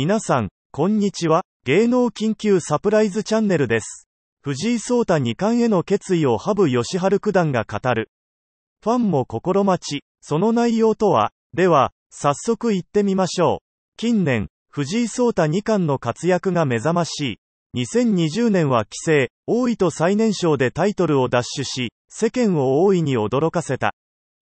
皆さん、こんにちは。芸能緊急サプライズチャンネルです。藤井聡太二冠への決意を羽生善治九段が語る。ファンも心待ち、その内容とは、では、早速行ってみましょう。近年、藤井聡太二冠の活躍が目覚ましい。2020年は棋聖、王位と最年少でタイトルを奪取し、世間を大いに驚かせた。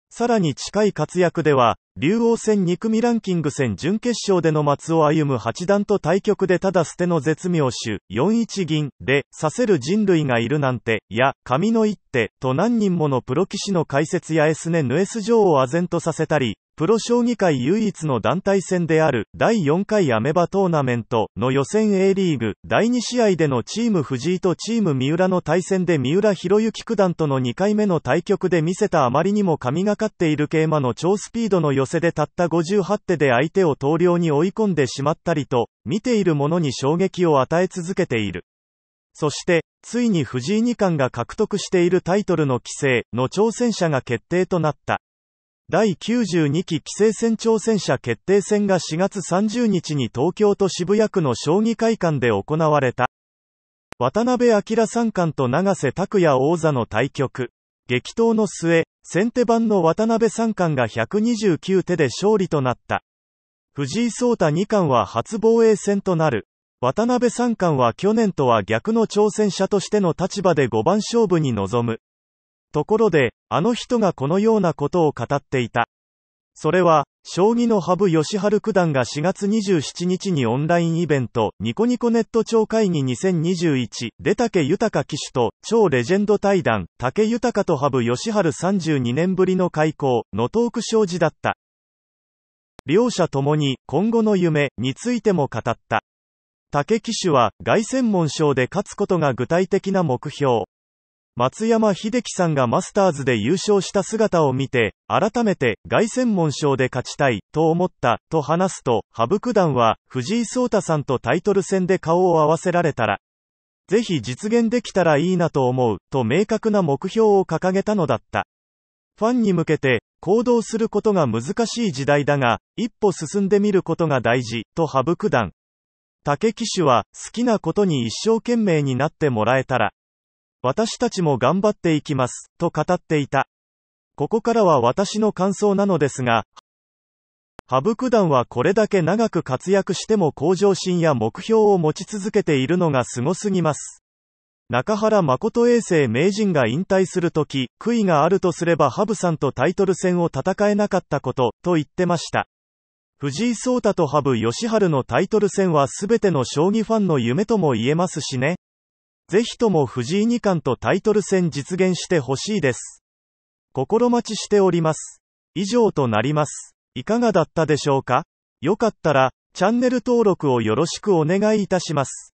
さらに近い活躍では、竜王戦2組ランキング戦準決勝での松尾歩む八段と対局でただ捨ての絶妙手、4一銀、で、させる人類がいるなんて、や、神の一手、と何人ものプロ棋士の解説やエスネヌエス女を唖然とさせたり、プロ将棋界唯一の団体戦である、第4回アメバトーナメントの予選 A リーグ、第2試合でのチーム藤井とチーム三浦の対戦で三浦博之九段との2回目の対局で見せたあまりにも神がかっている桂馬の超スピードの予せでたった58手で相手を投了に追い込んでしまったりと、見ている者に衝撃を与え続けている。そして、ついに藤井二冠が獲得しているタイトルの規制の挑戦者が決定となった。第92期規制戦挑戦者決定戦が4月30日に東京都渋谷区の将棋会館で行われた。渡辺明三冠と永瀬拓也王座の対局。激闘の末、先手番の渡辺三冠が129手で勝利となった。藤井聡太二冠は初防衛戦となる。渡辺三冠は去年とは逆の挑戦者としての立場で五番勝負に臨む。ところで、あの人がこのようなことを語っていた。それは、将棋の羽生善治九段が4月27日にオンラインイベント、ニコニコネット超会議2021出竹豊騎手と、超レジェンド対談、竹豊と羽生善治32年ぶりの開講のトーク障子だった。両者ともに、今後の夢についても語った。竹騎手は、外戦門賞で勝つことが具体的な目標。松山秀樹さんがマスターズで優勝した姿を見て、改めて、凱旋門賞で勝ちたい、と思った、と話すと、羽生九段は、藤井聡太さんとタイトル戦で顔を合わせられたら、ぜひ実現できたらいいなと思う、と明確な目標を掲げたのだった。ファンに向けて、行動することが難しい時代だが、一歩進んでみることが大事、と羽生九段。竹騎手は、好きなことに一生懸命になってもらえたら、私たちも頑張っていきます、と語っていた。ここからは私の感想なのですが、羽生九段はこれだけ長く活躍しても向上心や目標を持ち続けているのが凄すぎます。中原誠衛星名人が引退するとき、悔いがあるとすれば羽生さんとタイトル戦を戦えなかったこと、と言ってました。藤井聡太と羽生善治のタイトル戦は全ての将棋ファンの夢とも言えますしね。ぜひとも藤井二冠とタイトル戦実現してほしいです。心待ちしております。以上となります。いかがだったでしょうかよかったら、チャンネル登録をよろしくお願いいたします。